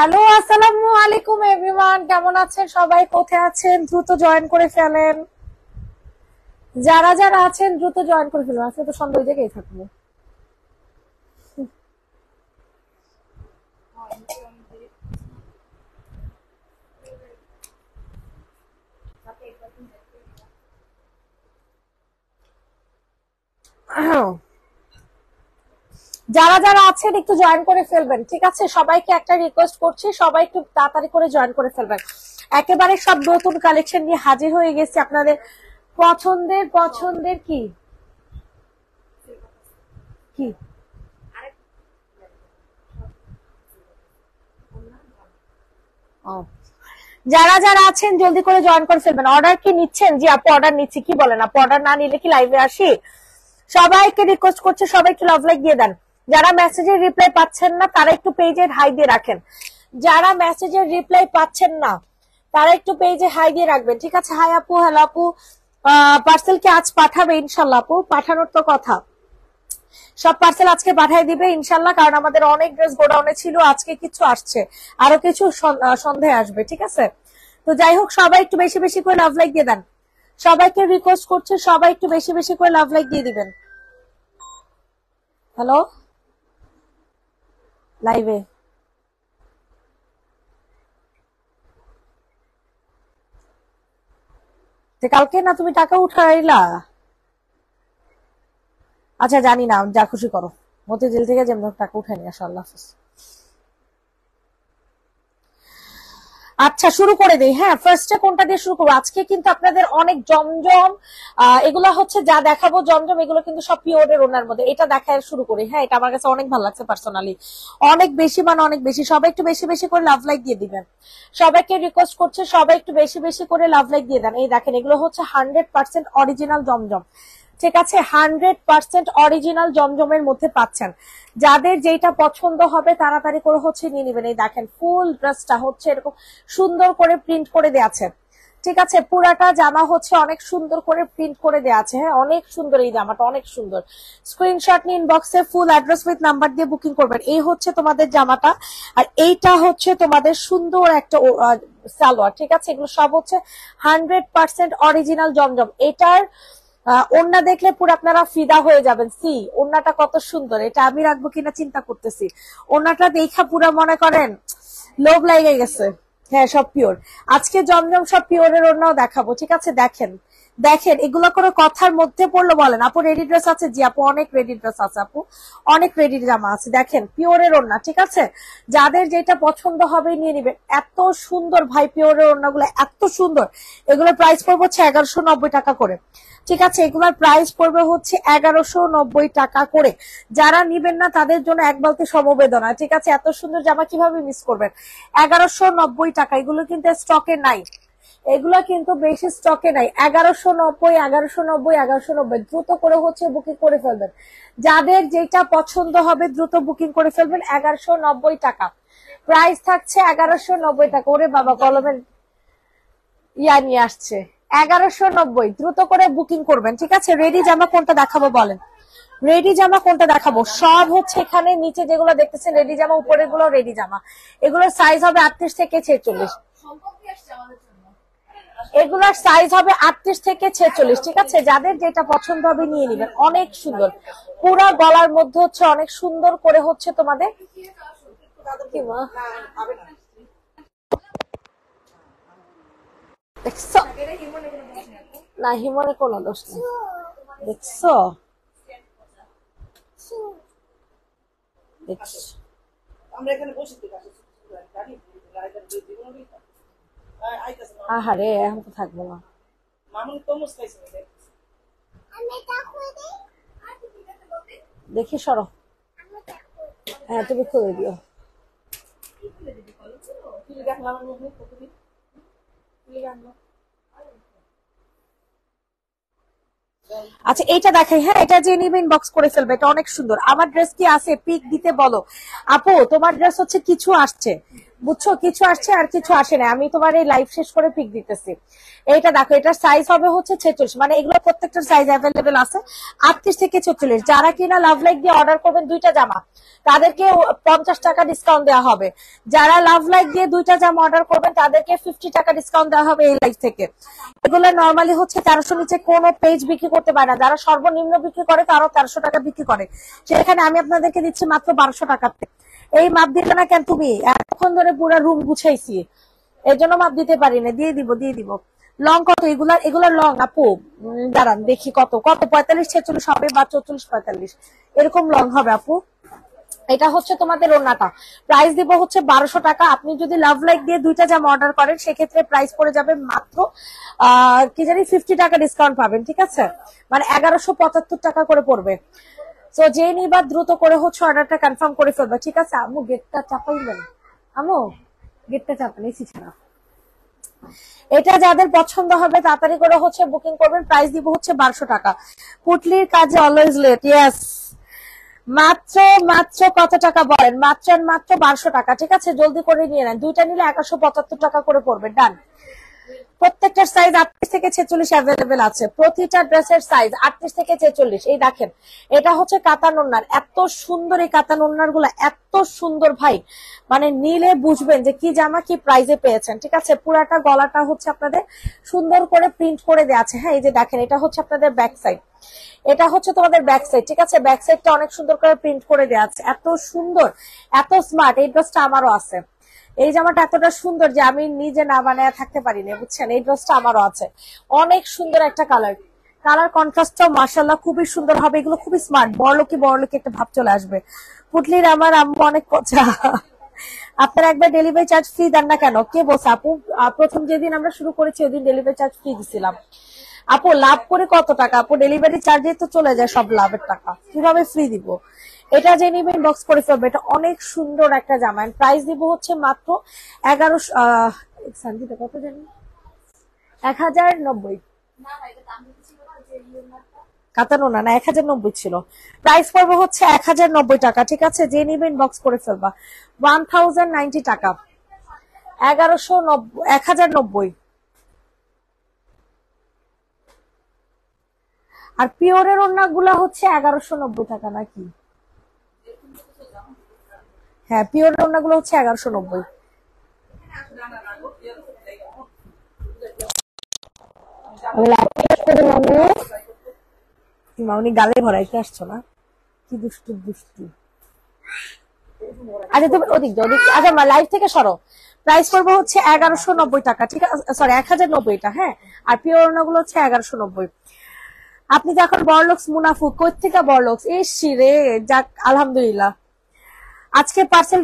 Hello আসসালামু আলাইকুম everyone কেমন আছেন সবাই কোথায় আছেন দ্রুত জয়েন করে ফেলেন যারা যারা আছেন দ্রুত জয়েন করে ফেলুন আজকে তো সন্ধ্যা জায়গায় থাকবো হ্যাঁ যারা যারা আছেন একটু জয়েন করে ফেলবেন ঠিক আছে সবাইকে একটা রিকোয়েস্ট করছি সবাই একটু তাড়াতাড়ি করে জয়েন করে ফেলবেন একেবারে সব নতুন কালেকশন নিয়ে হাজির হয়ে গেছি আপনাদের পছন্দের পছন্দের কি কি যারা যারা আছেন জলদি করে জয়েন করে ফেলবেন অর্ডার কি নিচ্ছেন জি আপু অর্ডার নিচ্ছি কি বলেন আপু অর্ডার না নিলে কি লাইভে আসি সবাইকে রিকোয়েস্ট করছে সবাই একটু লাভ লাইক দিয়ে দেন যারা মেসেজের রিপ্লাই পাচ্ছেন না তারা একটু পেজে হাই দিয়ে রাখেন যারা মেসেজের রিপ্লাই পাচ্ছেন না তারা একটু পেজে হাই দিয়ে রাখবেন ঠিক আছে হাই আপু হ্যালো আপু পার্সেল আজ পাঠাবে ইনশাল্লাহ আপু পাঠানোর তো কথা সব পার্সেল আজকে পাঠিয়ে দিবে ইনশাল্লাহ কারণ আমাদের অনেক ড্রেস গোডাউনে ছিল আজকে কিছু আসছে আরো কিছু সন্ধে আসবে ঠিক আছে তো যাই হোক সবাই একটু বেশি বেশি করে লাভ লাইক দিয়ে দেন সবাইকে রিকোয়েস্ট করছে সবাই একটু বেশি বেশি করে লাভ লাইক দিয়ে দিবেন হ্যালো লাইভে। কালকে না তুমি টাকা উঠাইলা আচ্ছা জানি না যা খুশি করো জেল থেকে যেমন টাকা উঠাই নি আসো আল্লাহ হাফিজ আচ্ছা শুরু করে দিই হ্যাঁ ফার্স্টে কোনটা দিয়ে শুরু করবো আজকে কিন্তু আপনাদের অনেক জমজম এগুলা হচ্ছে যা দেখাবো জমজম এগুলো কিন্তু সব পিওরের ওনার মধ্যে এটা দেখা শুরু করি হ্যাঁ এটা আমার কাছে অনেক ভালো লাগছে পার্সোনালি অনেক বেশি মানে অনেক বেশি সবাই একটু বেশি বেশি করে লাভ লাইক দিয়ে দিবেন সবাইকে রিকোয়েস্ট করছে সবাই একটু বেশি বেশি করে লাভ লাইক দিয়ে দেন এই দেখেন এগুলো হচ্ছে হান্ড্রেড পার্সেন্ট অরিজিনাল জমজম ঠিক আছে হান্ড্রেড পার্সেন্ট অরিজিনাল জমজমের মধ্যে পাচ্ছেন যাদের যেটা পছন্দ হবে তাড়াতাড়ি করে হচ্ছে নিয়ে নেবেন এই দেখেন ফুল ড্রেসটা হচ্ছে এরকম সুন্দর করে প্রিন্ট করে দেওয়া ঠিক আছে পুরাটা জামা হচ্ছে অনেক সুন্দর করে প্রিন্ট করে দেওয়া আছে হ্যাঁ অনেক সুন্দর এই জামাটা অনেক সুন্দর স্ক্রিনশট নিয়ে ইনবক্সে ফুল অ্যাড্রেস উইথ নাম্বার দিয়ে বুকিং করবেন এই হচ্ছে তোমাদের জামাটা আর এইটা হচ্ছে তোমাদের সুন্দর একটা সালোয়ার ঠিক আছে এগুলো সব হচ্ছে হান্ড্রেড পার্সেন্ট অরিজিনাল জমজম এটার ওন্না দেখলে পুরো আপনারা ফিদা হয়ে যাবেন সি ওন্নাটা কত সুন্দর এটা আমি রাখবো কিনা চিন্তা করতেছি ওন্নাটা দেখা পুরো মনে করেন লোভ লাগে গেছে হ্যাঁ সব পিওর আজকে জমজম সব পিওরের ওনাও দেখাবো ঠিক আছে দেখেন দেখেন এগুলো কোনো কথার মধ্যে পড়লো বলেন আপু রেডি ড্রেস আছে জি আপু অনেক রেডি ড্রেস আছে আপু অনেক রেডি জামা আছে দেখেন পিওরের ওড়না ঠিক আছে যাদের যেটা পছন্দ হবে নিয়ে নিবেন এত সুন্দর ভাই পিওরের ওড়নাগুলো এত সুন্দর এগুলোর প্রাইস পড়বে হচ্ছে এগারোশো নব্বই টাকা করে ঠিক আছে এগুলার প্রাইস পড়বে হচ্ছে এগারোশো নব্বই টাকা করে যারা নিবেন না তাদের জন্য এক বলতে সমবেদনা ঠিক আছে এত সুন্দর জামা কিভাবে মিস করবেন এগারোশো নব্বই টাকা এগুলো কিন্তু স্টকে নাই এগুলা কিন্তু বেশি স্টকে নাই এগারোশো নব্বই এগারোশো নব্বই এগারোশো নব্বই দ্রুত করে হচ্ছে বুকিং করে ফেলবেন যাদের যেটা পছন্দ হবে দ্রুত বুকিং করে ফেলবেন এগারোশো নব্বই টাকা প্রাইস থাকছে এগারোশো নব্বই টাকা ওরে বাবা কলমের ইয়া নিয়ে আসছে এগারোশো নব্বই দ্রুত করে বুকিং করবেন ঠিক আছে রেডি জামা কোনটা দেখাবো বলেন রেডি জামা কোনটা দেখাবো সব হচ্ছে এখানে নিচে যেগুলো দেখতেছেন রেডি জামা উপরে গুলো রেডি জামা এগুলোর সাইজ হবে আটত্রিশ থেকে ছেচল্লিশ এগুলার সাইজ হবে আটত্রিশ থেকে ছেচল্লিশ ঠিক আছে যাদের যেটা পছন্দ হবে নিয়ে নিবেন অনেক সুন্দর পুরো গলার মধ্যে হচ্ছে অনেক সুন্দর করে হচ্ছে তোমাদের দেখছো না হিমনে কোনো দোষ নেই দেখছো আমরা এখানে বসে আহারে এখন তো থাকবো না দেখি সরো হ্যাঁ তুমি খুলে দিও আচ্ছা এটা দেখাই হ্যাঁ এটা যে নিবেন বক্স করে ফেলবে এটা অনেক সুন্দর আমার ড্রেস কি আছে পিক দিতে বলো আপু তোমার ড্রেস হচ্ছে কিছু আসছে বুঝছো কিছু আসছে আর কিছু আসে না আমি তোমার এই লাইভ শেষ করে পিক দিতেছি এইটা দেখো এটার সাইজ হবে হচ্ছে ছেচল্লিশ মানে এগুলো প্রত্যেকটার সাইজ অ্যাভেলেবেল আছে আটত্রিশ থেকে ছেচল্লিশ যারা কিনা লাভ লাইক দিয়ে অর্ডার করবেন দুইটা জামা তাদেরকে পঞ্চাশ টাকা ডিসকাউন্ট দেওয়া হবে যারা লাভ লাইক দিয়ে দুইটা জামা অর্ডার করবেন তাদেরকে ফিফটি টাকা ডিসকাউন্ট দেওয়া হবে এই লাইভ থেকে এগুলো নর্মালি হচ্ছে তেরোশো নিচে কোনো পেজ বিক্রি করতে পারে না যারা সর্বনিম্ন বিক্রি করে তারাও তেরোশো টাকা বিক্রি করে সেখানে আমি আপনাদেরকে দিচ্ছি মাত্র বারোশো টাকাতে এই মাপ দিলে না কেন তুমি এতক্ষণ ধরে পুরো রুম গুছাইছি এই জন্য মাপ দিতে পারি না দিয়ে দিব দিয়ে দিব লং কত এগুলা এগুলা লং আপু দাঁড়ান দেখি কত কত পঁয়তাল্লিশ ছেচল্লিশ হবে বা চৌচল্লিশ পঁয়তাল্লিশ এরকম লং হবে আপু এটা হচ্ছে তোমাদের ওনাটা প্রাইস দিব হচ্ছে বারোশো টাকা আপনি যদি লাভ লাইক দিয়ে দুইটা জামা অর্ডার করেন সেক্ষেত্রে প্রাইস পড়ে যাবে মাত্র কি জানি ফিফটি টাকা ডিসকাউন্ট পাবেন ঠিক আছে মানে এগারোশো পঁচাত্তর টাকা করে পড়বে তো যে নিবার দ্রুত করে হচ্ছে অর্ডারটা কনফার্ম করে ফেলবা ঠিক আছে আমু গেটটা চাপাইবেন আমু গেটটা চাপাইছি ছাড়া এটা যাদের পছন্দ হবে তাড়াতাড়ি করে হচ্ছে বুকিং করবেন প্রাইস দিব হচ্ছে 1200 টাকা পুটলির কাজে অলওয়েজ লেট ইয়েস মাত্র মাত্র কত টাকা বলেন মাত্র মাত্র 1200 টাকা ঠিক আছে জলদি করে নিয়ে নেন দুইটা নিলে 1175 পঁচাত্তর টাকা করে পড়বে ডান প্রত্যেকটার সাইজ আটত্রিশ থেকে ছেচল্লিশ অ্যাভেলেবেল আছে প্রতিটা ড্রেসের সাইজ আটত্রিশ থেকে ছেচল্লিশ এই দেখেন এটা হচ্ছে কাতান ওনার এত সুন্দর এই কাতান ওনার গুলা এত সুন্দর ভাই মানে নিলে বুঝবেন যে কি জামা কি প্রাইজে পেয়েছেন ঠিক আছে পুরাটা গলাটা হচ্ছে আপনাদের সুন্দর করে প্রিন্ট করে দেওয়া আছে হ্যাঁ এই যে দেখেন এটা হচ্ছে আপনাদের ব্যাক সাইড এটা হচ্ছে তোমাদের ব্যাক সাইড ঠিক আছে ব্যাক সাইডটা অনেক সুন্দর করে প্রিন্ট করে দেওয়া আছে এত সুন্দর এত স্মার্ট এই ড্রেসটা আমারও আছে এই জামাটা এতটা সুন্দর যে আমি নিজে না বানায় থাকতে পারি না বুঝছেন এই ড্রেসটা আমারও আছে অনেক সুন্দর একটা কালার কালার কন্ট্রাস্টটাও মার্শাল্লাহ খুবই সুন্দর হবে এগুলো খুবই স্মার্ট বড়লোকি বড়লোকি একটা ভাব চলে আসবে পুটলির আমার আম্মু অনেক পচা আপনারা একবার ডেলিভারি চার্জ ফ্রি দেন না কেন কে বলছে আপু প্রথম যেদিন আমরা শুরু করেছি ওই দিন ডেলিভারি চার্জ ফ্রি দিছিলাম আপু লাভ করে কত টাকা আপু ডেলিভারি চার্জে তো চলে যায় সব লাভের টাকা কিভাবে ফ্রি দিব এটা যে নেবেন বক্স করে ফেলবে এটা অনেক সুন্দর একটা জামা প্রাইস দিব হচ্ছে মাত্র এগারো সান্দিতে কত জানি এক হাজার নব্বই কাতানো না না এক হাজার নব্বই ছিল প্রাইস পর্ব হচ্ছে এক হাজার নব্বই টাকা ঠিক আছে যে নেবেন বক্স করে ফেলবা ওয়ান থাউজেন্ড নাইনটি টাকা এগারোশো নব্বই এক হাজার নব্বই আর পিওরের অন্যগুলো হচ্ছে এগারোশো নব্বই টাকা নাকি হ্যাঁ পিওর ওড়নাগুলো হচ্ছে এগারোশো নব্বই উনি গালে ভরাইতে আসছো না কি দুষ্টু দুষ্টু আচ্ছা তুমি ওদিক ওদিক আচ্ছা লাইভ থেকে সরো প্রাইস পড়বে হচ্ছে এগারোশো নব্বই টাকা ঠিক আছে সরি এক হাজার নব্বইটা হ্যাঁ আর পিওর ওড়নাগুলো হচ্ছে এগারোশো নব্বই আপনি তো এখন বড়লোকস মুনাফু কোথেকে বড়লোকস এসছি রে যাক আলহামদুলিল্লাহ আজকে পার্সেল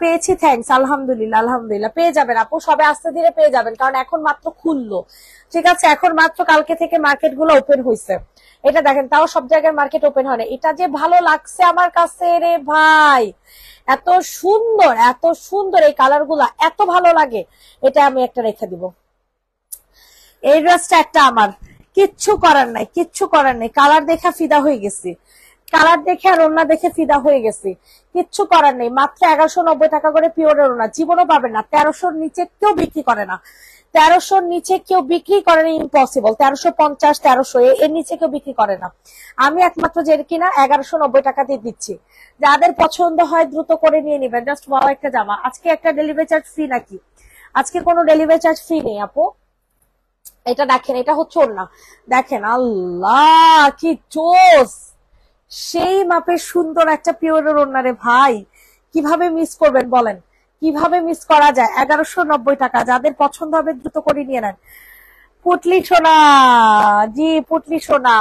পেয়েছি থ্যাংকস আলহামদুলিল্লাহ আলহামদুলিল্লাহ পেয়ে যাবেন আপু সবে আস্তে ধীরে পেয়ে যাবেন কারণ এখন মাত্র খুললো ঠিক আছে এখন মাত্র কালকে থেকে মার্কেট গুলো ওপেন হয়েছে এটা দেখেন তাও সব জায়গায় মার্কেট ওপেন হয় না এটা যে ভালো লাগছে আমার কাছে রে ভাই এত সুন্দর এত সুন্দর এই কালার এত ভালো লাগে এটা আমি একটা রেখে দিব এই ড্রেসটা একটা আমার কিচ্ছু করার নাই কিচ্ছু করার নাই কালার দেখা ফিদা হয়ে গেছি কালার দেখে আর ওনা দেখে ফিদা হয়ে গেছি কিচ্ছু করার নেই মাত্র এগারোশো নব্বই টাকা করে পিওর ওনা জীবনও পাবেন না তেরোশোর নিচে কেউ বিক্রি করে না তেরোশোর নিচে কেউ বিক্রি করে না ইম্পসিবল তেরোশো পঞ্চাশ তেরোশো এর নিচে কেউ বিক্রি করে না আমি একমাত্র যে কিনা এগারোশো নব্বই টাকা দিয়ে দিচ্ছি যাদের পছন্দ হয় দ্রুত করে নিয়ে নেবেন জাস্ট বাবা একটা জামা আজকে একটা ডেলিভারি চার্জ ফ্রি নাকি আজকে কোনো ডেলিভারি চার্জ ফ্রি নেই আপু এটা দেখেন এটা হচ্ছে ওর না দেখেন আল্লাহ কি চোস সেই মাপের সুন্দর একটা পিওরের ওনারে ভাই কিভাবে মিস করবেন বলেন কিভাবে মিস করা যায় এগারোশো নব্বই টাকা যাদের পছন্দ হবে দ্রুত করে নিয়ে নেন পুটলি সোনা জি পুটলি সোনা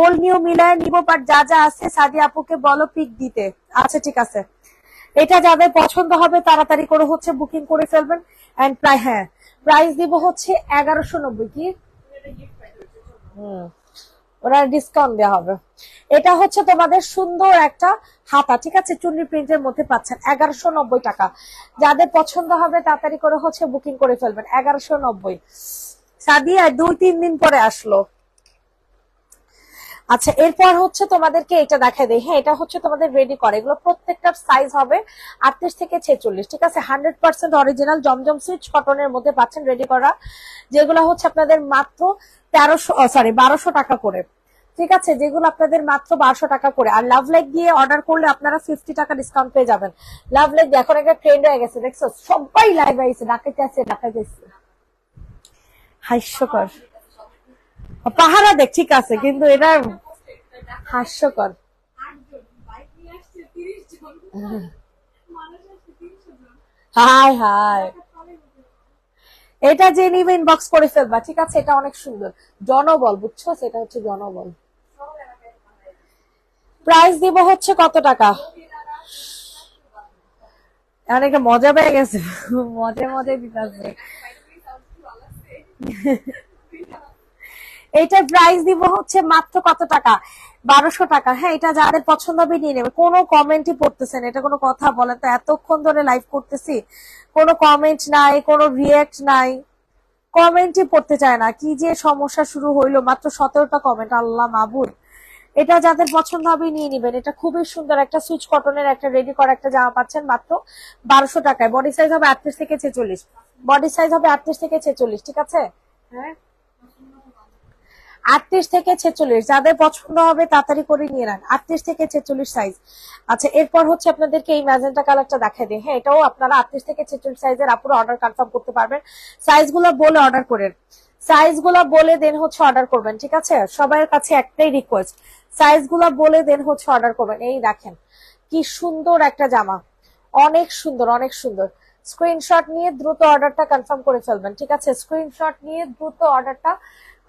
ওল নিউ মিলায় নিব বাট যা যা আছে সাদি আপুকে বলো পিক দিতে আচ্ছা ঠিক আছে এটা যাদের পছন্দ হবে তাড়াতাড়ি করে হচ্ছে বুকিং করে ফেলবেন প্রায় হ্যাঁ প্রাইস দিব হচ্ছে এগারোশো নব্বই কি হুম ওরা ডিসকাউন্ট দেওয়া হবে এটা হচ্ছে তোমাদের সুন্দর একটা হাতা ঠিক আছে প্রিন্ট প্রিন্টের মধ্যে পাচ্ছেন এগারোশো নব্বই টাকা যাদের পছন্দ হবে তাড়াতাড়ি করে হচ্ছে বুকিং করে ফেলবেন এগারোশো নব্বই সাদিয়া দুই তিন দিন পরে আসলো আচ্ছা এরপর হচ্ছে তোমাদেরকে এটা দেখা দেয় হ্যাঁ এটা হচ্ছে তোমাদের রেডি করে এগুলো প্রত্যেকটার সাইজ হবে আটত্রিশ থেকে ছেচল্লিশ ঠিক আছে হান্ড্রেড পার্সেন্ট অরিজিনাল জমজম সুইচ কটনের মধ্যে পাচ্ছেন রেডি করা যেগুলো হচ্ছে আপনাদের মাত্র তেরোশো সরি বারোশো টাকা করে ঠিক আছে যেগুলো আপনাদের মাত্র বারোশো টাকা করে আর লাভ লাইক দিয়ে অর্ডার করলে আপনারা ফিফটি টাকা ডিসকাউন্ট পেয়ে যাবেন লাভ লাইক এখন একটা ট্রেন্ড হয়ে গেছে দেখছো সবাই লাইভ আইসে ডাকাইতে আছে ডাকাইতে আছে হাস্যকর পাহারা দেখ ঠিক আছে কিন্তু এটা হাস্যকর হাই হাই এটা যে নিবেন বক্স করে ফেলবা ঠিক আছে এটা অনেক সুন্দর জনবল বুঝছো সেটা হচ্ছে জনবল প্রাইস দিব হচ্ছে কত টাকা অনেকে মজা পেয়ে গেছে মজে মজে দিতে এটা প্রাইস দিব হচ্ছে মাত্র কত টাকা বারোশো টাকা হ্যাঁ এটা যাদের পছন্দ হবে নিয়ে নেবে কোনো কমেন্টই পড়তেছেন এটা কোনো কথা বলেন তো এতক্ষণ ধরে লাইভ করতেছি কোনো কমেন্ট নাই কোনো রিয়েক্ট নাই কমেন্টই পড়তে চায় না কি যে সমস্যা শুরু হইলো মাত্র সতেরোটা কমেন্ট আল্লাহ মাবুল এটা যাদের পছন্দ হবে নিয়ে নিবেন এটা খুবই সুন্দর একটা সুইচ কটনের একটা রেডি করা একটা জামা পাচ্ছেন মাত্র বারোশো টাকায় বডি সাইজ হবে আটত্রিশ থেকে ছেচল্লিশ বডি সাইজ হবে আটত্রিশ থেকে ছেচল্লিশ ঠিক আছে হ্যাঁ আটত্রিশ থেকে ছেচল্লিশ যাদের পছন্দ হবে তাড়াতাড়ি করে নিয়ে নেন আটত্রিশ থেকে ছেচল্লিশ সাইজ আচ্ছা এরপর হচ্ছে আপনাদেরকে এই ম্যাজেন্টা কালারটা দেখা দিই হ্যাঁ এটাও আপনারা আটত্রিশ থেকে ছেচল্লিশ সাইজের আপুরা অর্ডার কনফার্ম করতে পারবেন সাইজগুলো বলে অর্ডার করেন সাইজগুলো বলে দেন হচ্ছে অর্ডার করবেন ঠিক আছে সবার কাছে একটাই রিকোয়েস্ট সাইজগুলো বলে দেন হচ্ছে অর্ডার করবেন এই দেখেন কি সুন্দর একটা জামা অনেক সুন্দর অনেক সুন্দর স্ক্রিনশট নিয়ে দ্রুত অর্ডারটা কনফার্ম করে ফেলবেন ঠিক আছে স্ক্রিনশট নিয়ে দ্রুত অর্ডারটা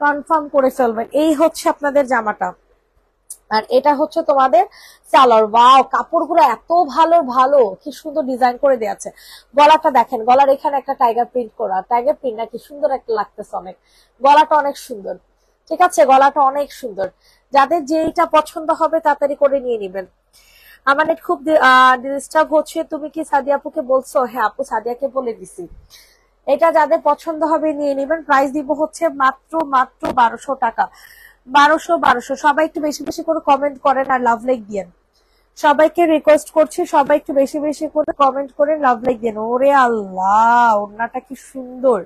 কনফার্ম করে ফেলবেন এই হচ্ছে আপনাদের জামাটা আর এটা হচ্ছে তোমাদের সালোয়ার ওয়াও কাপড়গুলো এত ভালো ভালো কি সুন্দর ডিজাইন করে দেওয়া আছে গলাটা দেখেন গলার এখানে একটা টাইগার প্রিন্ট করা টাইগার প্রিন্ট কি সুন্দর একটা লাগতেছে অনেক গলাটা অনেক সুন্দর ঠিক আছে গলাটা অনেক সুন্দর যাদের যেইটা পছন্দ হবে তাড়াতাড়ি করে নিয়ে নেবেন আমার নেট খুব ডিস্টার্ব হচ্ছে তুমি কি সাদিয়াপুকে বলছো হ্যাঁ আপু সাদিয়াকে বলে দিছি এটা যাদের পছন্দ হবে নিয়ে নেবেন প্রাইস দিব হচ্ছে মাত্র মাত্র বারোশো টাকা বারোশো বারোশো সবাই একটু বেশি বেশি করে কমেন্ট করেন আর লাভ লাইক দিয়ে সবাইকে রিকোয়েস্ট করছি সবাই একটু বেশি বেশি করে কমেন্ট করে লাভ লাইক দেন ওরে আল্লাহ ওনাটা কি সুন্দর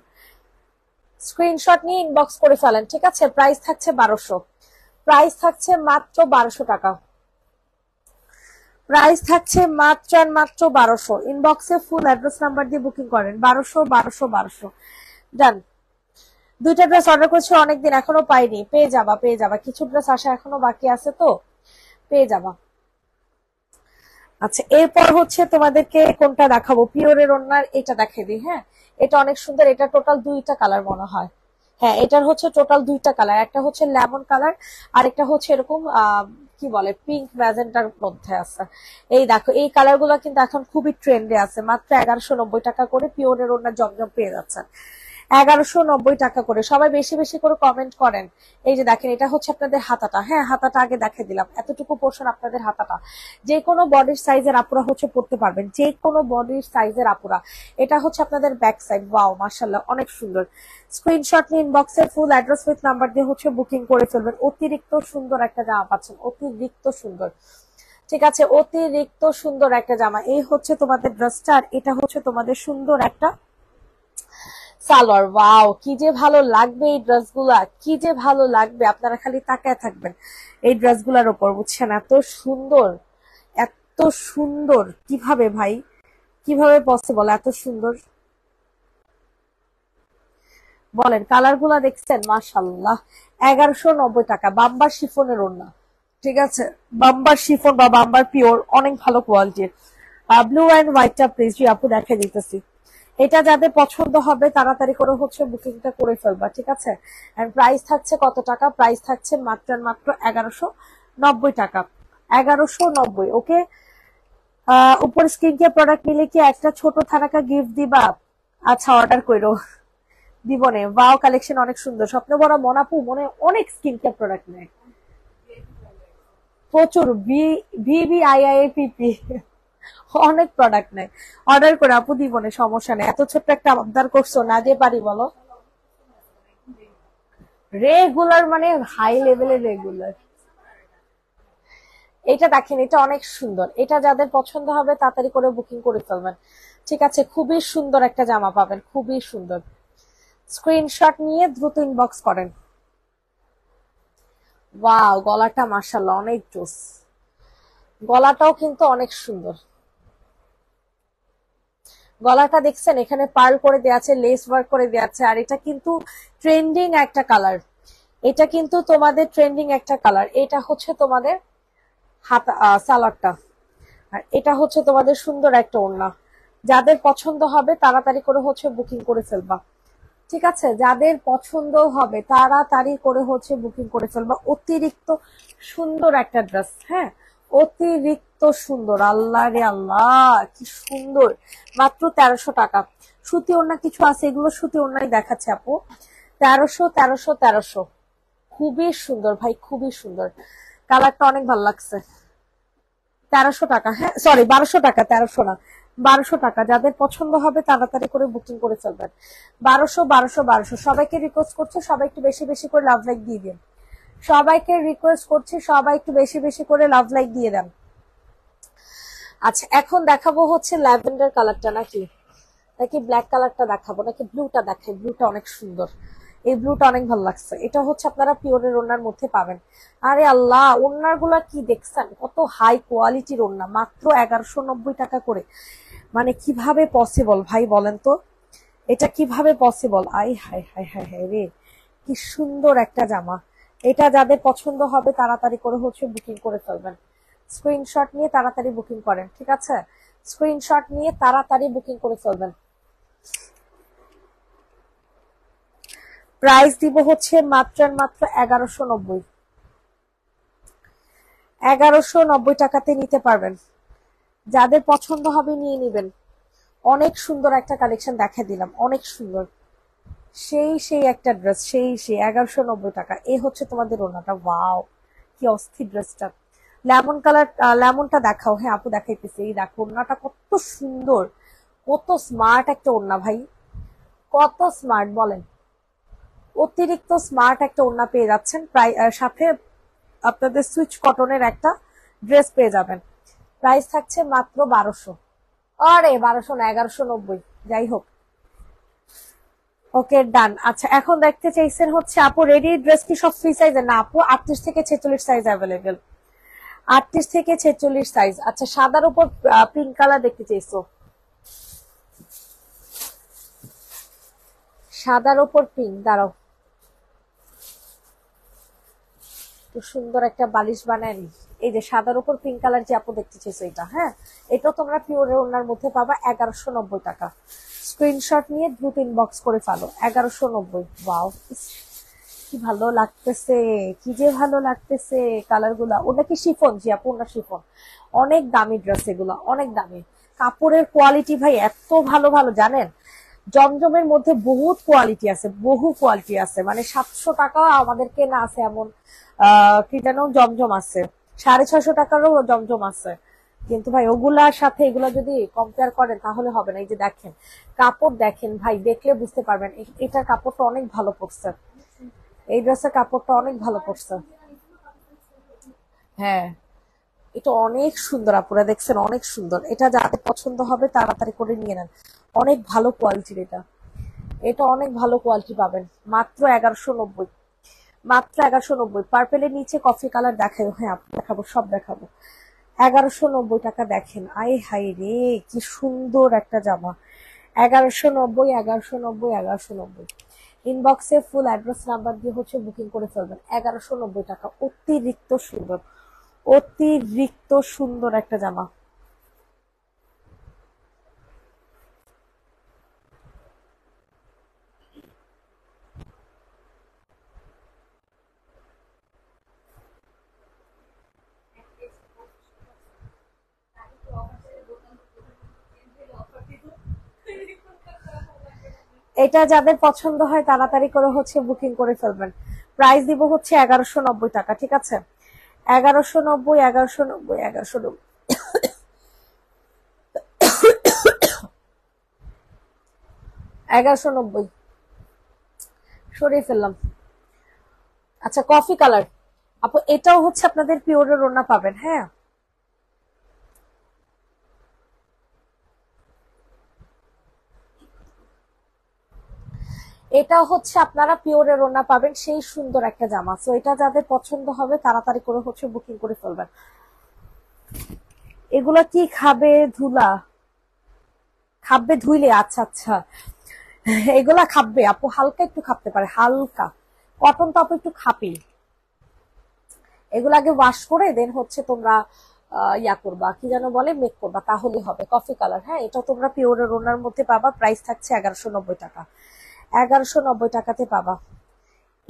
স্ক্রিনশট নিয়ে ইনবক্স করে ফেলেন ঠিক আছে প্রাইস থাকছে বারোশো প্রাইস থাকছে মাত্র বারোশো টাকা প্রাইস থাকছে মাত্র আর মাত্র বারোশো ইনবক্সে ফুল অ্যাড্রেস নাম্বার দিয়ে বুকিং করেন বারোশো বারোশো বারোশো ডান দুইটা ড্রেস অর্ডার করছি অনেকদিন এখনো পাইনি পেয়ে যাবা পেয়ে যাবা কিছু ড্রেস আসা এখনো বাকি আছে তো পেয়ে যাবা আচ্ছা এরপর হচ্ছে তোমাদেরকে কোনটা দেখাবো পিওরের ওনার এটা দেখিয়ে দিই হ্যাঁ এটা অনেক সুন্দর এটা টোটাল দুইটা কালার মনে হয় হ্যাঁ এটার হচ্ছে টোটাল দুইটা কালার একটা হচ্ছে লেমন কালার আর একটা হচ্ছে এরকম কি বলে পিঙ্ক ম্যাজেন্টার মধ্যে আছে এই দেখো এই কালার কিন্তু এখন খুবই ট্রেন্ডে আছে মাত্র এগারোশো টাকা করে পিওনের ওনার জমজম পেয়ে যাচ্ছে এগারোশো নব্বই টাকা করে সবাই বেশি বেশি করে কমেন্ট করেন এই যে দেখেন এটা হচ্ছে আপনাদের হাতাটা হ্যাঁ হাতাটা আগে দেখে দিলাম এতটুকু পোর্শন আপনাদের হাতাটা যে কোনো বডির সাইজের আপুরা হচ্ছে পড়তে পারবেন যে কোনো বডির সাইজের আপুরা এটা হচ্ছে আপনাদের ব্যাক সাইড ওয়াও মার্শাল্লাহ অনেক সুন্দর স্ক্রিনশট নিয়ে ইনবক্সে ফুল অ্যাড্রেস উইথ নাম্বার দিয়ে হচ্ছে বুকিং করে ফেলবেন অতিরিক্ত সুন্দর একটা জামা পাচ্ছেন অতিরিক্ত সুন্দর ঠিক আছে অতিরিক্ত সুন্দর একটা জামা এই হচ্ছে তোমাদের ড্রেসটা আর এটা হচ্ছে তোমাদের সুন্দর একটা সালোয়ার ওয়াও কি যে ভালো লাগবে এই গুলা কি যে ভালো লাগবে আপনারা খালি তাকায় থাকবেন এই ড্রেস গুলার ওপর বুঝছেন এত সুন্দর এত সুন্দর কিভাবে ভাই কিভাবে পসিবল এত সুন্দর বলেন কালার গুলা দেখছেন মাসাল্লাহ এগারোশো নব্বই টাকা বাম্বার শিফনের ওড়না ঠিক আছে বাম্বার শিফন বা বাম্বার পিওর অনেক ভালো কোয়ালিটির ব্লু অ্যান্ড হোয়াইটটা প্লিজ আপু দেখে দিতেছি এটা যাদের পছন্দ হবে তাড়াতাড়ি করে হচ্ছে বুকিংটা করে ফেলবা ঠিক আছে প্রাইস থাকছে কত টাকা প্রাইস থাকছে মাত্র মাত্র এগারোশো নব্বই টাকা এগারোশো নব্বই ওকে উপর স্কিন কেয়ার প্রোডাক্ট নিলে কি একটা ছোট থানাকা গিফট দিবা আচ্ছা অর্ডার করো দিবনে বাও কালেকশন অনেক সুন্দর স্বপ্ন বড় মনাপু মনে অনেক স্কিন কেয়ার প্রোডাক্ট নেয় প্রচুর ভি ভিভিআইআইপিপি অনেক প্রোডাক্ট নেয় অর্ডার করে আপু দিব না সমস্যা নেই এত ছোট্ট একটা আবদার করছো না যে পারি বলো রেগুলার মানে হাই লেভেলের রেগুলার এটা দেখেন এটা অনেক সুন্দর এটা যাদের পছন্দ হবে তাড়াতাড়ি করে বুকিং করে ফেলবেন ঠিক আছে খুবই সুন্দর একটা জামা পাবেন খুবই সুন্দর স্ক্রিনশট নিয়ে দ্রুত ইনবক্স করেন ওয়াও গলাটা মার্শাল্লাহ অনেক জোস গলাটাও কিন্তু অনেক সুন্দর গলাটা দেখছেন এখানে পার্ল করে দেওয়া আছে লেস ওয়ার্ক করে দেওয়া আছে আর এটা কিন্তু ট্রেন্ডিং একটা কালার এটা কিন্তু তোমাদের ট্রেন্ডিং একটা কালার এটা হচ্ছে তোমাদের হাতা সালোয়ারটা আর এটা হচ্ছে তোমাদের সুন্দর একটা ওড়না যাদের পছন্দ হবে তাড়াতাড়ি করে হচ্ছে বুকিং করে ফেলবা ঠিক আছে যাদের পছন্দ হবে তাড়াতাড়ি করে হচ্ছে বুকিং করে ফেলবা অতিরিক্ত সুন্দর একটা ড্রেস হ্যাঁ অতিরিক্ত সুন্দর আল্লাহ রে আল্লাহ কি সুন্দর মাত্র তেরোশো টাকা সুতি ওনা কিছু আছে এগুলো সুতি ওনাই দেখাচ্ছে আপু তেরোশো তেরোশো তেরোশো খুবই সুন্দর ভাই খুবই সুন্দর কালারটা অনেক ভালো লাগছে তেরোশো টাকা হ্যাঁ সরি বারোশো টাকা তেরোশো না বারোশো টাকা যাদের পছন্দ হবে তাড়াতাড়ি করে বুকিং করে ফেলবেন বারোশো বারোশো বারোশো সবাইকে রিকোয়েস্ট করছে সবাই একটু বেশি বেশি করে লাভ লাইক দিয়ে দিন সবাইকে রিকোয়েস্ট করছি সবাই একটু বেশি বেশি করে লাভ লাইক দিয়ে দেন আচ্ছা এখন দেখাবো হচ্ছে ল্যাভেন্ডার কালারটা নাকি নাকি ব্ল্যাক কালারটা দেখাবো নাকি ব্লুটা দেখে ব্লুটা অনেক সুন্দর এই ব্লুটা অনেক ভালো লাগছে এটা হচ্ছে আপনারা পিওরের ওনার মধ্যে পাবেন আরে আল্লাহ ওনার কি দেখছেন কত হাই কোয়ালিটির ওনা মাত্র এগারোশো টাকা করে মানে কিভাবে পসিবল ভাই বলেন তো এটা কিভাবে পসিবল আই হাই হাই হাই হাই রে কি সুন্দর একটা জামা এটা যাদের পছন্দ হবে তাড়াতাড়ি করে হচ্ছে বুকিং করে ফেলবেন স্ক্রিনশট নিয়ে তাড়াতাড়ি বুকিং করেন ঠিক আছে স্ক্রিনশট নিয়ে তাড়াতাড়ি বুকিং করে ফেলবেন প্রাইস দিব হচ্ছে মাত্র মাত্র এগারোশো নব্বই এগারোশো নব্বই টাকাতে নিতে পারবেন যাদের পছন্দ হবে নিয়ে নেবেন অনেক সুন্দর একটা কালেকশন দেখা দিলাম অনেক সুন্দর সেই সেই একটা ড্রেস সেই সেই এগারোশো নব্বই টাকা এ হচ্ছে তোমাদের ওনাটা ওয়াও কি অস্থির ড্রেসটা লেমন কালার লেমনটা দেখাও হ্যাঁ আপু দেখাইতেছি এই দেখো ওনাটা কত সুন্দর কত স্মার্ট একটা ওনা ভাই কত স্মার্ট বলেন অতিরিক্ত স্মার্ট একটা ওনা পেয়ে যাচ্ছেন প্রায় সাথে আপনাদের সুইচ কটনের একটা ড্রেস পেয়ে যাবেন প্রাইস থাকছে মাত্র বারোশো আরে বারোশো না এগারোশো নব্বই যাই হোক ওকে ডান আচ্ছা এখন দেখতে চাইছেন হচ্ছে আপু রেডি ড্রেস কি সব ফ্রি সাইজ না আপু আটত্রিশ থেকে ছেচল্লিশ সাইজ অ্যাভেলেবেল আটত্রিশ থেকে ছেচল্লিশ সাইজ আচ্ছা সাদার উপর পিঙ্ক কালার দেখতে চাইছো সাদার উপর পিঙ্ক দাঁড়াও সুন্দর একটা বালিশ বানায় নি এই যে সাদার উপর পিঙ্ক কালার যে আপু দেখতে চাইছো এটা হ্যাঁ এটা তোমরা পিওর ওনার মধ্যে পাবা এগারোশো টাকা স্ক্রিনশট নিয়ে দ্রুত ইনবক্স করে ফেলো এগারোশো নব্বই বাউ কি ভালো লাগতেছে কি যে ভালো লাগতেছে কালার গুলা ওটা কি শিফন জি আপু ওটা শিফন অনেক দামি ড্রেস এগুলা অনেক দামি কাপড়ের কোয়ালিটি ভাই এত ভালো ভালো জানেন জমজমের মধ্যে বহুত কোয়ালিটি আছে বহু কোয়ালিটি আছে মানে সাতশো টাকা আমাদের কেনা আছে এমন কি যেন জমজম আছে সাড়ে ছশো টাকারও জমজম আছে কিন্তু ভাই ওগুলার সাথে এগুলো যদি কম্পেয়ার করেন তাহলে হবে না এই যে দেখেন কাপড় দেখেন ভাই দেখলে বুঝতে পারবেন এটার কাপড়টা অনেক ভালো পড়ছে এই ড্রেসের কাপড়টা অনেক ভালো পড়ছে হ্যাঁ এটা অনেক সুন্দর আপুরা দেখছেন অনেক সুন্দর এটা যাদের পছন্দ হবে তাড়াতাড়ি করে নিয়ে নেন অনেক ভালো কোয়ালিটির এটা এটা অনেক ভালো কোয়ালিটি পাবেন মাত্র এগারোশো নব্বই মাত্র এগারোশো নব্বই পার্পেলের নিচে কফি কালার দেখাবো হ্যাঁ দেখাবো সব দেখাবো এগারোশো নব্বই টাকা দেখেন আই হাই রে কি সুন্দর একটা জামা এগারোশো নব্বই এগারোশো নব্বই এগারোশো নব্বই ইনবক্সে ফুল অ্যাড্রেস নাম্বার দিয়ে হচ্ছে বুকিং করে ফেলবেন এগারোশো নব্বই টাকা অতিরিক্ত সুন্দর অতিরিক্ত সুন্দর একটা জামা এটা যাদের পছন্দ হয় তাড়াতাড়ি করে হচ্ছে বুকিং করে ফেলবেন প্রাইস দিব হচ্ছে এগারোশো নব্বই টাকা ঠিক আছে এগারোশো নব্বই এগারোশো নব্বই এগারোশো নব্বই এগারোশো নব্বই সরিয়ে ফেললাম আচ্ছা কফি কালার আপু এটাও হচ্ছে আপনাদের পিওরের ওনা পাবেন হ্যাঁ এটা হচ্ছে আপনারা পিওরের ওনা পাবেন সেই সুন্দর একটা জামা সো এটা যাদের পছন্দ হবে তাড়াতাড়ি করে হচ্ছে বুকিং করে ফেলবেন এগুলো কি খাবে ধুলা খাবে ধুইলে আচ্ছা আচ্ছা এগুলা খাবে আপু হালকা একটু খাবতে পারে হালকা কটন তো আপু একটু খাবে এগুলো আগে ওয়াশ করে দেন হচ্ছে তোমরা ইয়া করবা কি যেন বলে মেক করবা তাহলে হবে কফি কালার হ্যাঁ এটা তোমরা এর ওনার মধ্যে পাবা প্রাইস থাকছে এগারোশো টাকা এগারোশো নব্বই টাকাতে পাবা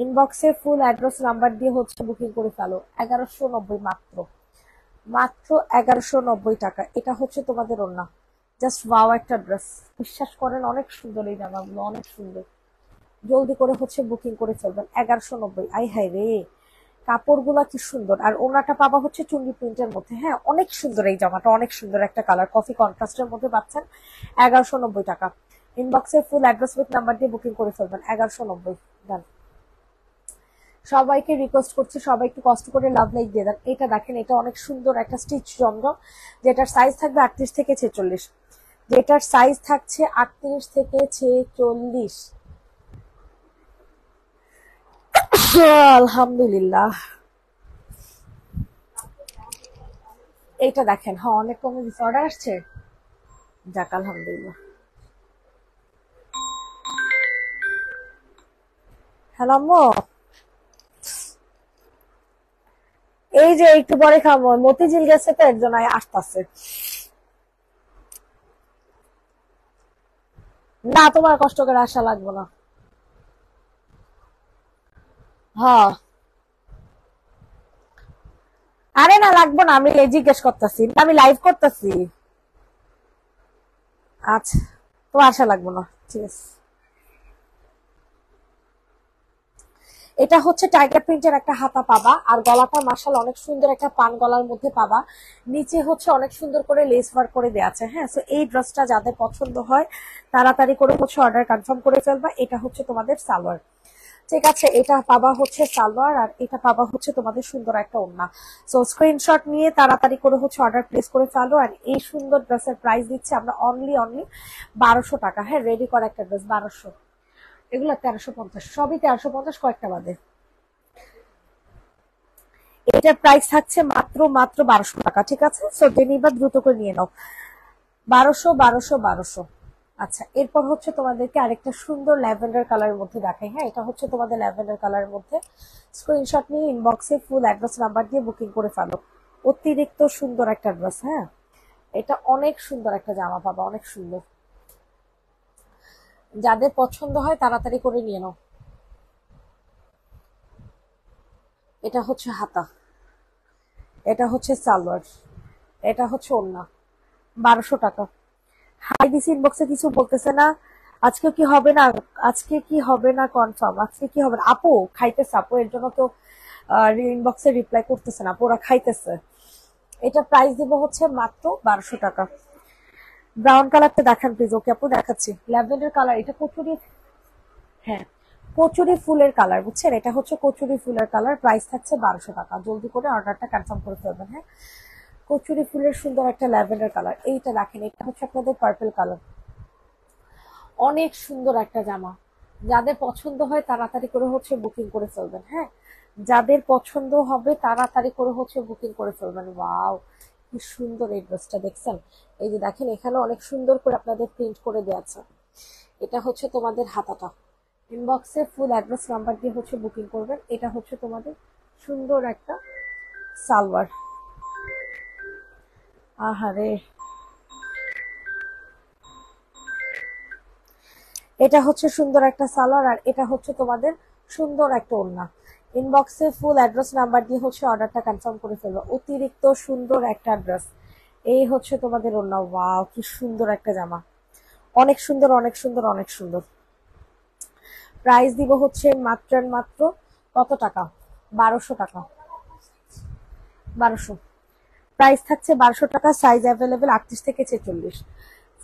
ইনবক্সে ফুল অ্যাড্রেস নাম্বার দিয়ে হচ্ছে বুকিং করে ফেলো এগারোশো নব্বই মাত্র মাত্র এগারোশো নব্বই টাকা এটা হচ্ছে তোমাদের ওনা জাস্ট ওয়াও একটা ড্রেস বিশ্বাস করেন অনেক সুন্দর এই জামাগুলো অনেক সুন্দর জলদি করে হচ্ছে বুকিং করে ফেলবেন এগারোশো নব্বই আই হাই রে কাপড়গুলা কি সুন্দর আর ওনাটা পাবা হচ্ছে চুঙ্গি প্রিন্টের মধ্যে হ্যাঁ অনেক সুন্দর এই জামাটা অনেক সুন্দর একটা কালার কফি কন্ট্রাস্টের মধ্যে পাচ্ছেন এগারোশো নব্বই টাকা ইনবক্সে ফুল অ্যাড্রেস উইথ নাম্বার দিয়ে বুকিং করে ফেলবেন এগারোশো নব্বই ডান সবাইকে রিকোয়েস্ট করছি সবাই একটু কষ্ট করে লাভ লাইক দিয়ে দেন এটা দেখেন এটা অনেক সুন্দর একটা স্টিচ যন্ত্র যেটার সাইজ থাকবে আটত্রিশ থেকে ছেচল্লিশ যেটার সাইজ থাকছে আটত্রিশ থেকে ছেচল্লিশ আলহামদুলিল্লাহ এইটা দেখেন হ্যাঁ অনেক কমে দিচ্ছে অর্ডার আসছে যাক আলহামদুলিল্লাহ হ্যালো আম্মু এই যে একটু পরে খাবো মতিঝিল গেছে তো একজন আসতেছে না তোমার কষ্ট করে আসা লাগবে না আরে না লাগবো না আমি জিজ্ঞেস করতেছি আমি লাইভ করতেছি আচ্ছা তোমার আসা লাগবো না ঠিক আছে এটা হচ্ছে টাইগার প্রিন্টের একটা হাতা পাবা আর গলাটা মার্শাল অনেক সুন্দর একটা পান গলার মধ্যে পাবা নিচে হচ্ছে অনেক সুন্দর করে লেস ওয়ার করে দেওয়া আছে হ্যাঁ সো এই ড্রেসটা যাদের পছন্দ হয় তাড়াতাড়ি করে হচ্ছে অর্ডার কনফার্ম করে ফেলবা এটা হচ্ছে তোমাদের সালোয়ার ঠিক আছে এটা পাবা হচ্ছে সালোয়ার আর এটা পাবা হচ্ছে তোমাদের সুন্দর একটা ওন্না সো স্ক্রিনশট নিয়ে তাড়াতাড়ি করে হচ্ছে অর্ডার প্লেস করে ফেলো আর এই সুন্দর ড্রেসের প্রাইস দিচ্ছে আমরা অনলি অনলি বারোশো টাকা হ্যাঁ রেডি করা একটা ড্রেস বারোশো এগুলো তেরোশো পঞ্চাশ সবই তেরোশো পঞ্চাশ কয়েকটা বাদে এটার প্রাইস থাকছে মাত্র মাত্র বারোশো টাকা ঠিক আছে সো ডেনিবার দ্রুত করে নিয়ে নাও বারোশো বারোশো বারোশো আচ্ছা এরপর হচ্ছে তোমাদেরকে আরেকটা সুন্দর ল্যাভেন্ডার কালারের মধ্যে দেখাই হ্যাঁ এটা হচ্ছে তোমাদের ল্যাভেন্ডার কালারের মধ্যে স্ক্রিনশট নিয়ে ইনবক্সে ফুল অ্যাড্রেস নাম্বার দিয়ে বুকিং করে ফেলো অতিরিক্ত সুন্দর একটা অ্যাড্রেস হ্যাঁ এটা অনেক সুন্দর একটা জামা পাবা অনেক সুন্দর যাদের পছন্দ হয় তাড়াতাড়ি করে নিয়ে নাও এটা হচ্ছে হাতা এটা হচ্ছে সালোয়ার এটা হচ্ছে ওড়না বারোশো টাকা হাই ডিসি ইনবক্সে কিছু বলতেছে না আজকে কি হবে না আজকে কি হবে না কনফার্ম আজকে কি হবে না আপু খাইতেছে আপু এর জন্য তো ইনবক্সে রিপ্লাই করতেছে না আপুরা খাইতেছে এটা প্রাইস দিব হচ্ছে মাত্র বারোশো টাকা ব্রাউন কালারটা দেখান প্লিজ ওকে আপু দেখাচ্ছি ল্যাভেন্ডার কালার এটা কচুরি হ্যাঁ কচুরি ফুলের কালার বুঝছেন এটা হচ্ছে কচুরি ফুলের কালার প্রাইস থাকছে বারোশো টাকা জলদি করে অর্ডারটা কনফার্ম করে ফেলবেন হ্যাঁ কচুরি ফুলের সুন্দর একটা ল্যাভেন্ডার কালার এইটা দেখেন এটা হচ্ছে আপনাদের পার্পেল কালার অনেক সুন্দর একটা জামা যাদের পছন্দ হয় তাড়াতাড়ি করে হচ্ছে বুকিং করে ফেলবেন হ্যাঁ যাদের পছন্দ হবে তাড়াতাড়ি করে হচ্ছে বুকিং করে ফেলবেন ওয়াও কি সুন্দর এই ড্রেসটা দেখছেন এই যে দেখেন এখানে অনেক সুন্দর করে আপনাদের প্রিন্ট করে দেওয়া আছে এটা হচ্ছে তোমাদের হাতাটা ইনবক্সে ফুল অ্যাড্রেস নাম্বার দিয়ে হচ্ছে বুকিং করবেন এটা হচ্ছে তোমাদের সুন্দর একটা সালোয়ার আহারে এটা হচ্ছে সুন্দর একটা সালোয়ার আর এটা হচ্ছে তোমাদের সুন্দর একটা ওড়না ইনবক্সে ফুল অ্যাড্রেস নাম্বার দিয়ে হচ্ছে অর্ডারটা কনফার্ম করে ফেলবো অতিরিক্ত সুন্দর একটা অ্যাড্রেস এই হচ্ছে তোমাদের অন্য ওয়াও কি সুন্দর একটা জামা অনেক সুন্দর অনেক সুন্দর অনেক সুন্দর প্রাইস দিব হচ্ছে মাত্র মাত্র কত টাকা বারোশো টাকা বারোশো প্রাইস থাকছে বারোশো টাকা সাইজ অ্যাভেলেবেল আটত্রিশ থেকে ছেচল্লিশ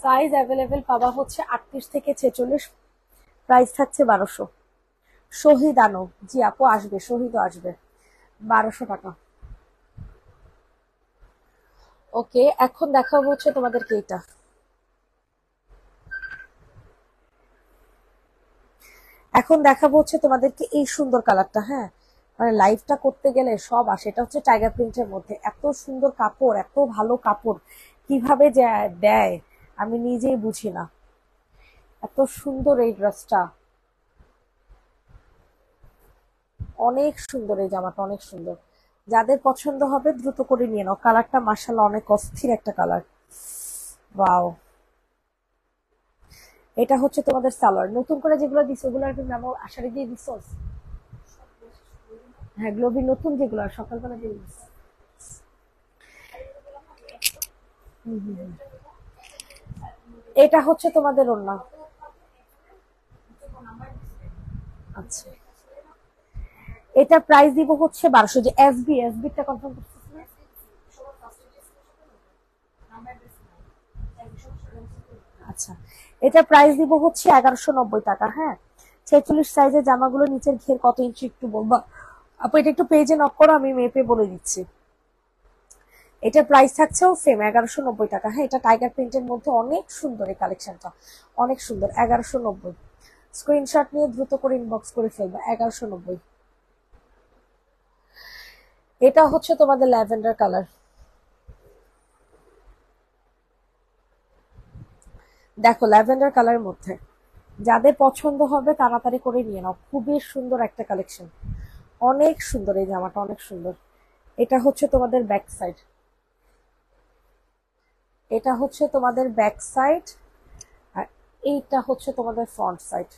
সাইজ অ্যাভেলেবেল পাওয়া হচ্ছে আটত্রিশ থেকে ছেচল্লিশ প্রাইস থাকছে বারোশো শহীদ আনো জি আপু আসবে শহীদও আসবে বারোশো টাকা ওকে এখন দেখাবো হচ্ছে তোমাদেরকে এটা এখন দেখাবো হচ্ছে তোমাদেরকে এই সুন্দর কালারটা হ্যাঁ মানে লাইভটা করতে গেলে সব আসে এটা হচ্ছে টাইগার প্রিন্টের মধ্যে এত সুন্দর কাপড় এত ভালো কাপড় কিভাবে দেয় আমি নিজেই বুঝি না এত সুন্দর এই ড্রেসটা অনেক সুন্দর এই জামাটা অনেক সুন্দর যাদের পছন্দ হবে দ্রুত করে নিয়ে নাও কালারটা মার্শাল অনেক অস্থির একটা কালার বাও এটা হচ্ছে তোমাদের সালোয়ার নতুন করে যেগুলো দিচ্ছে ওগুলো আর কি আমার আশারে দিয়ে দিচ্ছ হ্যাঁ গ্লোবি নতুন যেগুলো সকালবেলা দিয়ে দিচ্ছ এটা হচ্ছে তোমাদের অন্য আচ্ছা এটা প্রাইস দিব হচ্ছে বারোশো যে এসবি এসবিটা কনফার্ম করছি আচ্ছা এটা প্রাইস দিব হচ্ছে এগারোশো নব্বই টাকা হ্যাঁ ছেচল্লিশ সাইজের জামাগুলো নিচের ঘের কত ইঞ্চি একটু বলবা আপু এটা একটু পেজে নক করো আমি মেপে বলে দিচ্ছি এটা প্রাইস থাকছেও সেম এগারোশো নব্বই টাকা হ্যাঁ এটা টাইগার প্রিন্টের মধ্যে অনেক সুন্দর এই কালেকশনটা অনেক সুন্দর এগারোশো নব্বই স্ক্রিনশট নিয়ে দ্রুত করে ইনবক্স করে ফেলবা এগারোশো নব্বই এটা হচ্ছে তোমাদের ল্যাভেন্ডার কালার দেখো ল্যাভেন্ডার কালার মধ্যে যাদের পছন্দ হবে তাড়াতাড়ি করে নিয়ে নাও খুবই সুন্দর একটা কালেকশন অনেক সুন্দর এই জামাটা অনেক সুন্দর এটা হচ্ছে তোমাদের ব্যাক সাইড এটা হচ্ছে তোমাদের ব্যাক সাইড আর এইটা হচ্ছে তোমাদের ফ্রন্ট সাইড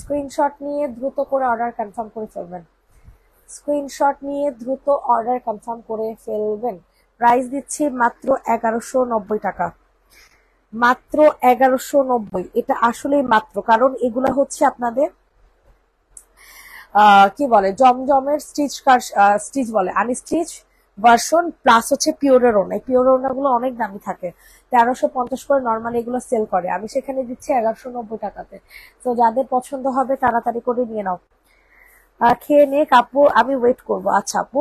স্ক্রিনশট নিয়ে দ্রুত করে অর্ডার কনফার্ম করে ফেলবেন স্ক্রিনশট নিয়ে দ্রুত অর্ডার কনফার্ম করে ফেলবেন প্রাইস দিচ্ছি মাত্র এগারোশো নব্বই টাকা মাত্র এগারোশো নব্বই এটা আসলেই মাত্র কারণ এগুলা হচ্ছে আপনাদের কি বলে জমজমের স্টিচ স্টিচ বলে আমি স্টিচ ভার্সন প্লাস হচ্ছে পিওরের ওনা এই পিওর ওনাগুলো অনেক দামি থাকে তেরোশো পঞ্চাশ করে নর্মালি এগুলো সেল করে আমি সেখানে দিচ্ছি এগারোশো নব্বই টাকাতে তো যাদের পছন্দ হবে তাড়াতাড়ি করে নিয়ে নাও খেয়ে নে কাপু আমি ওয়েট করব আচ্ছা আপু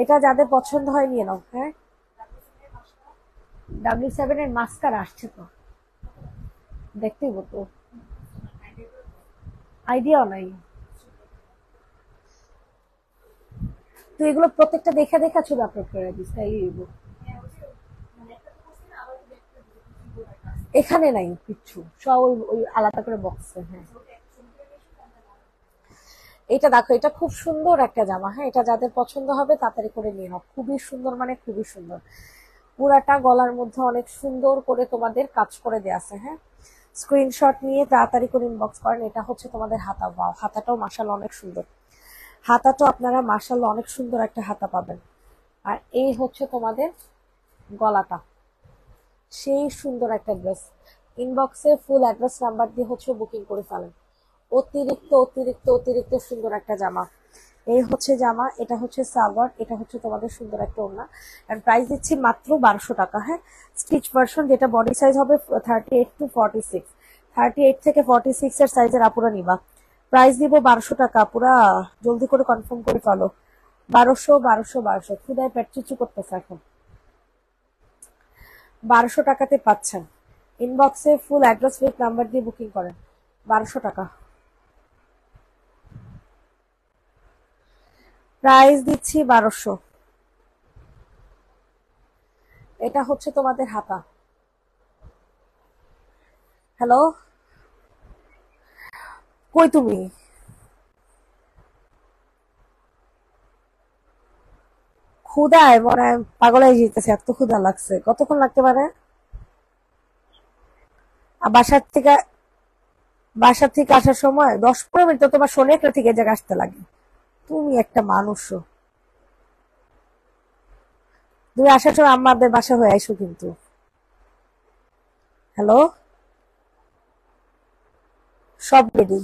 এটা যাদের পছন্দ হয় নিয়ে নাও হ্যাঁ ডাব্লিউ সেভেন এর মাস্কার আসছে তো দেখতেই বলতো আইডিয়াও নাই তুই এগুলো প্রত্যেকটা দেখে দেখা ছবি আপলোড করে দিস তাই এখানে নাই কিচ্ছু সব ওই আলাদা করে বক্সে হ্যাঁ এটা দেখো এটা খুব সুন্দর একটা জামা হ্যাঁ এটা যাদের পছন্দ হবে তাড়াতাড়ি করে নিয়ে নাও খুবই সুন্দর মানে খুবই সুন্দর পুরাটা গলার মধ্যে অনেক সুন্দর করে তোমাদের কাজ করে দেওয়া আছে হ্যাঁ স্ক্রিনশট নিয়ে তাড়াতাড়ি করে ইনবক্স করেন এটা হচ্ছে তোমাদের হাতা বাও হাতাটাও মাসাল অনেক সুন্দর হাতাটাও আপনারা মাসাল অনেক সুন্দর একটা হাতা পাবেন আর এই হচ্ছে তোমাদের গলাটা সেই সুন্দর একটা ড্রেস ইনবক্সে ফুল অ্যাড্রেস নাম্বার দিয়ে হচ্ছে বুকিং করে ফেলেন অতিরিক্ত অতিরিক্ত অতিরিক্ত সুন্দর একটা জামা এই হচ্ছে জামা এটা হচ্ছে সালোয়ার এটা হচ্ছে তোমাদের সুন্দর একটা ওড়না আর প্রাইস দিচ্ছি মাত্র বারোশো টাকা হ্যাঁ স্টিচ ভার্সন যেটা বডি সাইজ হবে thirty eight to forty six thirty eight থেকে ফর্টি সিক্স এর সাইজের আপুরা নিবা প্রাইস দিব বারোশো টাকা পুরা জলদি করে কনফার্ম করে ফেলো বারোশো বারোশো বারোশো ক্ষুদায় পেট চুচু করতেছে এখন বারোশো টাকাতে পাচ্ছেন ইনবক্সে ফুল অ্যাড্রেস ফুল নাম্বার দিয়ে বুকিং করেন বারোশো টাকা প্রাইস দিচ্ছি বারোশো এটা হচ্ছে তোমাদের হাতা হ্যালো কই তুমি ক্ষুদায় মনে হয় পাগল হয়ে এত ক্ষুদা লাগছে কতক্ষণ লাগতে পারে আর বাসার থেকে বাসার থেকে আসার সময় দশ পনেরো মিনিট তো তোমার একটা থেকে জায়গা আসতে লাগে তুমি একটা মানুষ তুমি আসার সময় আমাদের বাসা হয়ে আইসো কিন্তু হ্যালো সব রেডি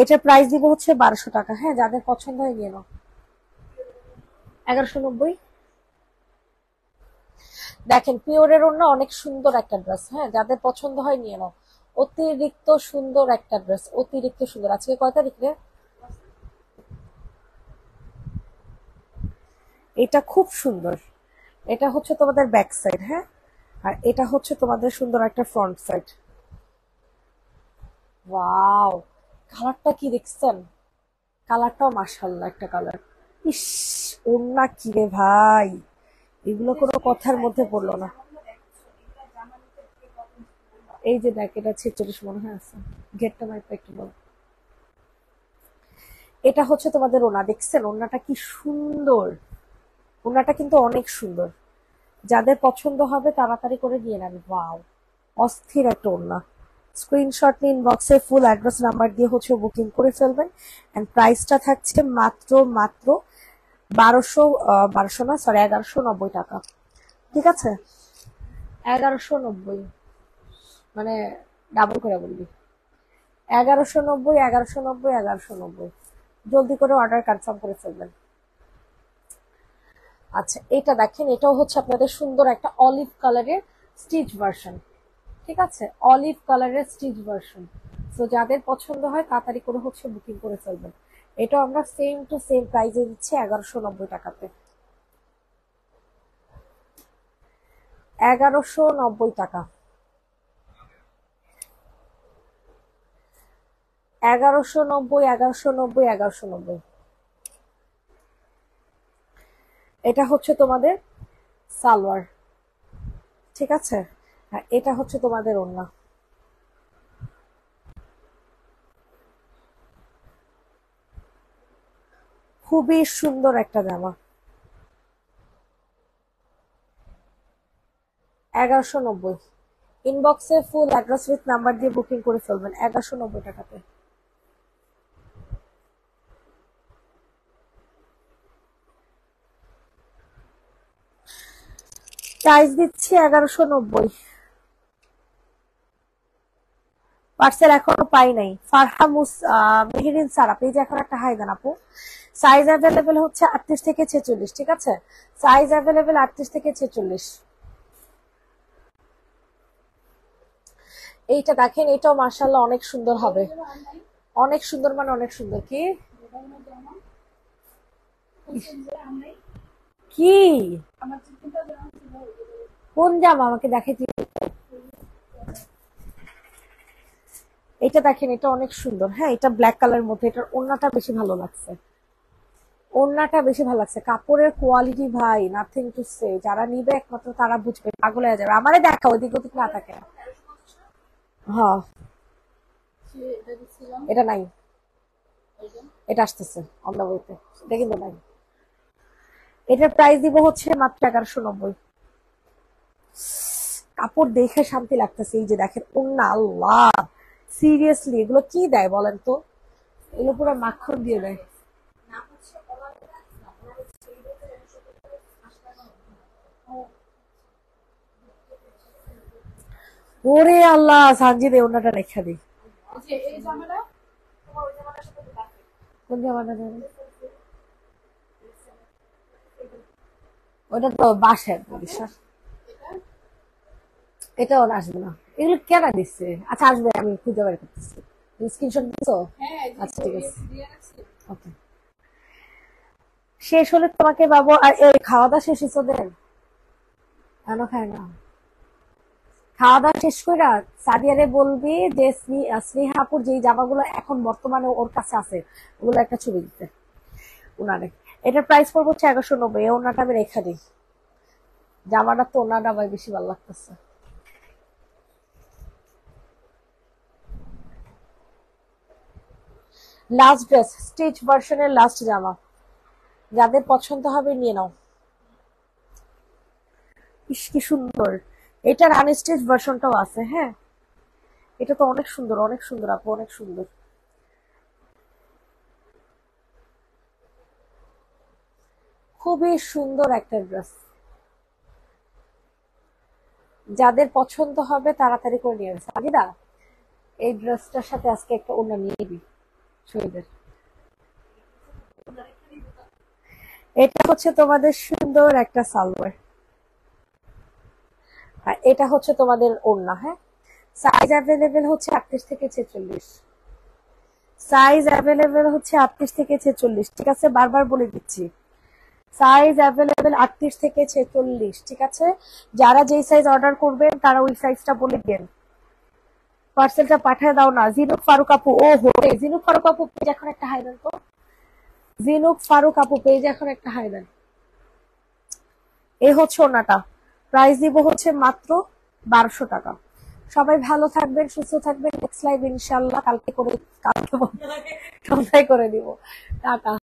এটা প্রাইস দিব হচ্ছে বারোশো টাকা হ্যাঁ যাদের পছন্দ হয় গেল এগারোশো নব্বই দেখেন পিওরের অন্য অনেক সুন্দর একটা ড্রেস হ্যাঁ যাদের পছন্দ হয় নিয়ে নাও অতিরিক্ত সুন্দর একটা ড্রেস অতিরিক্ত সুন্দর আজকে কয় তারিখ রে এটা খুব সুন্দর এটা হচ্ছে তোমাদের ব্যাক সাইড হ্যাঁ আর এটা হচ্ছে তোমাদের সুন্দর একটা ফ্রন্ট সাইড ওয়াও কালারটা কি দেখছেন কালারটাও মাসাল্লাহ একটা কালার ইস ওর না কিরে ভাই এগুলো কোনো কথার মধ্যে পড়লো না এই যে দেখ এটা ছেচল্লিশ মনে হয় আছে গেটটা মাইপা একটু বল এটা হচ্ছে তোমাদের ওনা দেখছেন ওনাটা কি সুন্দর ওনাটা কিন্তু অনেক সুন্দর যাদের পছন্দ হবে তাড়াতাড়ি করে নিয়ে নেন বাও অস্থির একটা ওনা স্ক্রিনশট নিন বক্সে ফুল অ্যাড্রেস নাম্বার দিয়ে হচ্ছে বুকিং করে ফেলবেন অ্যান্ড প্রাইসটা থাকছে মাত্র মাত্র বারোশো বারোশো না সরি এগারোশো নব্বই টাকা ঠিক আছে এগারোশো নব্বই মানে ডাবল করে বলবি এগারোশো নব্বই এগারোশো নব্বই এগারোশো নব্বই জলদি করে অর্ডার কনফার্ম করে ফেলবেন আচ্ছা এটা দেখেন এটাও হচ্ছে আপনাদের সুন্দর একটা অলিভ কালারের স্টিচ ভার্সন ঠিক আছে অলিভ কালারের স্টিচ ভার্সন তো যাদের পছন্দ হয় তাড়াতাড়ি করে হচ্ছে বুকিং করে ফেলবেন এটা আমরা সেম টু সেম প্রাইজে দিচ্ছি এগারোশো নব্বই টাকাতে এগারোশো নব্বই টাকা এগারোশো নব্বই এগারোশো নব্বই এগারোশো নব্বই এটা হচ্ছে তোমাদের সালোয়ার ঠিক আছে এটা হচ্ছে তোমাদের ওড়না খুবই সুন্দর একটা জামা এগারোশো নব্বই ইনবক্সে ফুল অ্যাড্রেস উইথ নাম্বার দিয়ে বুকিং করে ফেলবেন এগারোশো নব্বই টাকাতে প্রাইস দিচ্ছি এগারোশো নব্বই পার্সেল এখনো পাই নাই ফারহা মুস মেহরিন সারা পেজ এখন একটা হাই দেন আপু সাইজ অ্যাভেলেবেল হচ্ছে আটত্রিশ থেকে ছেচল্লিশ ঠিক আছে সাইজ অ্যাভেলেবেল আটত্রিশ থেকে ছেচল্লিশ এইটা দেখেন এটাও মার্শাল অনেক সুন্দর হবে অনেক সুন্দর মানে অনেক সুন্দর কি কি কোন জাম আমাকে দেখেছি এটা দেখেন এটা অনেক সুন্দর হ্যাঁ এটা ব্ল্যাক কালারের মধ্যে এটার ওড়নাটা বেশি ভালো লাগছে ওড়নাটা বেশি ভালো লাগছে কাপড়ের কোয়ালিটি ভাই নাথিং টু সে যারা নিবে একমাত্র তারা বুঝবে পাগল হয়ে যাবে আমারে দেখা ওদিক ওদিক না থাকে হ্যাঁ এটা নাই এটা আসতেছে অন্য বইতে দেখি নাই এটার প্রাইস দিব হচ্ছে মাত্র এগারোশো নব্বই কাপড় দেখে শান্তি লাগতেছে এই যে দেখেন ওন্না আল্লাহ সিরিয়াসলি এগুলো কি দেয় বলেন তো এগুলো পুরো মাখন দিয়ে দেয় ওরে আল্লাহ সাঞ্জি দে ওনাটা রেখা দিই ওটা তো বাসায় বিশ্বাস এটা আসবে না এগুলো কেন দিচ্ছে আচ্ছা আসবে আমি খুঁজে বের করতেছি স্ক্রিনশট দিছো হ্যাঁ, আচ্ছা ঠিক আছে ওকে শেষ হলে তোমাকে বাবু আর এই খাওয়া দাওয়া শেষ হয়েছে দেন কেন খায় না খাওয়া দাওয়া শেষ করে সাদিয়ারে বলবি যে স্নেহাপুর যেই জামাগুলো এখন বর্তমানে ওর কাছে আছে ওগুলো একটা ছবি দিতে ওনারে এটার প্রাইস পড়বো হচ্ছে এগারোশো নব্বই ওনাটা আমি রেখা দিই জামাটা তো ওনার আমার বেশি ভালো লাগতেছে লাস্ট ড্রেস স্টিচ ভার্সনের লাস্ট জামা যাদের পছন্দ হবে নিয়ে নাও ইস কি সুন্দর এটার আনস্টিচ ভার্সনটাও আছে হ্যাঁ এটা তো অনেক সুন্দর অনেক সুন্দর আপু অনেক সুন্দর খুবই সুন্দর একটা ড্রেস যাদের পছন্দ হবে তাড়াতাড়ি করে নিয়ে সাবিদা এই ড্রেসটার সাথে আজকে একটা ওনা নিয়ে দিই এটা হচ্ছে তোমাদের সুন্দর একটা সালোয়ার আর এটা হচ্ছে তোমাদের ওড়না হ্যাঁ সাইজ অ্যাভেলেবেল হচ্ছে আটত্রিশ থেকে ছেচল্লিশ সাইজ অ্যাভেলেবেল হচ্ছে আটত্রিশ থেকে ছেচল্লিশ ঠিক আছে বারবার বলে দিচ্ছি সাইজ অ্যাভেলেবেল আটত্রিশ থেকে ছেচল্লিশ ঠিক আছে যারা যেই সাইজ অর্ডার করবেন তারা ওই সাইজটা বলে দেন পার্সেলটা পাঠিয়ে দাও না জিনুক ফারুক আপু ও হো জিনুক ফারুক আপু পেজ এখন একটা হাই দেন তো জিনুক ফারুক আপু পেজ এখন একটা হাই দেন এ হচ্ছে ওনাটা প্রাইস দিব হচ্ছে মাত্র বারোশো টাকা সবাই ভালো থাকবেন সুস্থ থাকবেন নেক্সট লাইভ ইনশাল্লাহ কালকে করে কালকে সন্ধ্যায় করে দিব টাটা